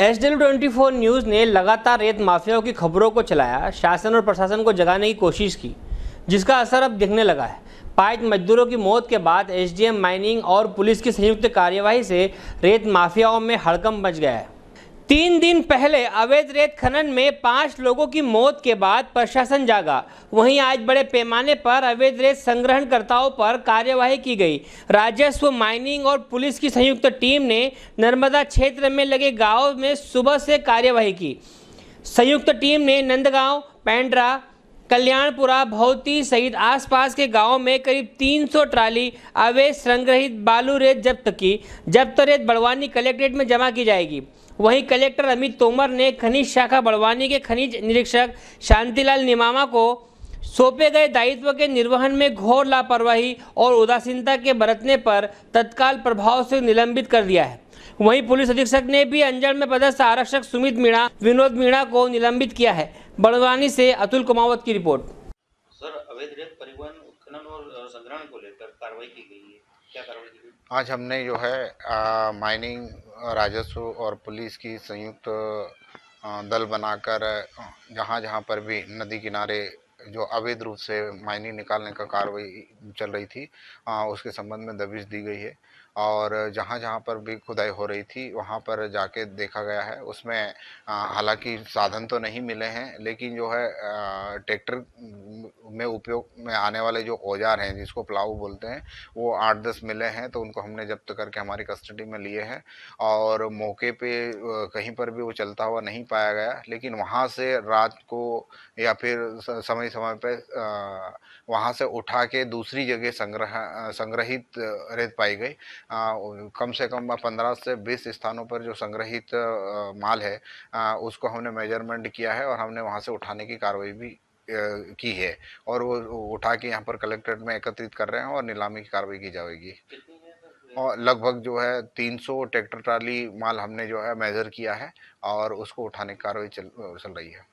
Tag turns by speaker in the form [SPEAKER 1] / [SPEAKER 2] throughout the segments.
[SPEAKER 1] S W twenty four news ने लगातार रेत माफियाओं की खबरों को चलाया शासन और प्रशासन को जगाने की कोशिश की जिसका असर अब दिखने लगा है पायत मजदूरों की मौत के बाद एसडीएम माइनिंग और पुलिस की संयुक्त कार्यवाही से रेत माफियाओं में हड़कम मच गया है तीन दिन पहले अवैध रेत खनन में पांच लोगों की मौत के बाद प्रशासन जागा वहीं आज बड़े पैमाने पर अवैध रेत संग्रहणकर्ताओं पर कार्यवाही की गई राजस्व माइनिंग और पुलिस की संयुक्त टीम ने नर्मदा क्षेत्र में लगे गांवों में सुबह से कार्यवाही की संयुक्त टीम ने नंदगांव पैंड्रा कल्याणपुरा भौती सहित आसपास के गांवों में करीब 300 ट्राली अवैध संग्रहित बालू रेत जब्त की जब्त रेत बड़वानी कलेक्ट्रेट में जमा की जाएगी वहीं कलेक्टर अमित तोमर ने खनिज शाखा बड़वानी के खनिज निरीक्षक शांतिलाल निमामा को सौंपे गए दायित्व के निर्वहन में घोर लापरवाही और उदासीनता के बरतने पर तत्काल प्रभाव से निलंबित कर दिया है वहीं पुलिस अधीक्षक ने भी अंजल में पदस्थ आरक्षक सुमित मीणा विनोद मीणा को निलंबित किया है बड़वानी से अतुल
[SPEAKER 2] कुमावत की रिपोर्ट
[SPEAKER 1] सर अवैध रेत परिवहन उत्खनन और संग्रहण को लेकर कार्रवाई की
[SPEAKER 2] गई है क्या कार्रवाई की गई आज हमने जो है आ, माइनिंग राजस्व और पुलिस की संयुक्त दल बनाकर जहाँ जहाँ पर भी नदी किनारे जो अवैध रूप से माइनिंग निकालने का कार्रवाई चल रही थी आ, उसके संबंध में दबिश दी गई है और जहाँ जहाँ पर भी खुदाई हो रही थी वहाँ पर जाके देखा गया है उसमें हालांकि साधन तो नहीं मिले हैं लेकिन जो है ट्रैक्टर में उपयोग में आने वाले जो औजार हैं जिसको प्लाऊ बोलते हैं वो आठ दस मिले हैं तो उनको हमने जब्त करके हमारी कस्टडी में लिए हैं और मौके पे कहीं पर भी वो चलता हुआ नहीं पाया गया लेकिन वहाँ से रात को या फिर समय समय पर वहाँ से उठा के दूसरी जगह संग्रह संग्रहित रेत पाई गई कम से कम पंद्रह से बीस स्थानों पर जो संग्रहित माल है उसको हमने मेजरमेंट किया है और हमने वहाँ से उठाने की कार्रवाई भी की है और वो उठा के यहाँ पर कलेक्ट्रेट में एकत्रित कर रहे हैं और नीलामी की कार्रवाई की जाएगी और लगभग जो है 300 ट्रैक्टर ट्राली माल हमने जो है मेजर किया है और उसको उठाने की कार्रवाई चल चल रही है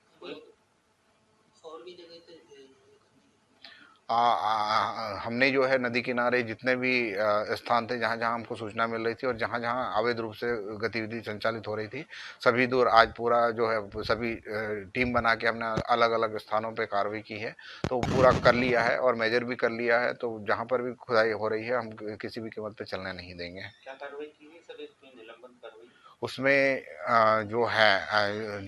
[SPEAKER 2] और भी आ, आ, हमने जो है नदी किनारे जितने भी स्थान थे जहाँ जहाँ हमको सूचना मिल रही थी और जहाँ जहाँ अवैध रूप से गतिविधि संचालित हो रही थी सभी दूर आज पूरा जो है सभी टीम बना के हमने अलग अलग स्थानों पे कार्रवाई की है तो पूरा कर लिया है और मेजर भी कर लिया है तो जहाँ पर भी खुदाई हो रही है हम किसी भी कीमत पर चलने नहीं देंगे क्या की है सर उसमें जो है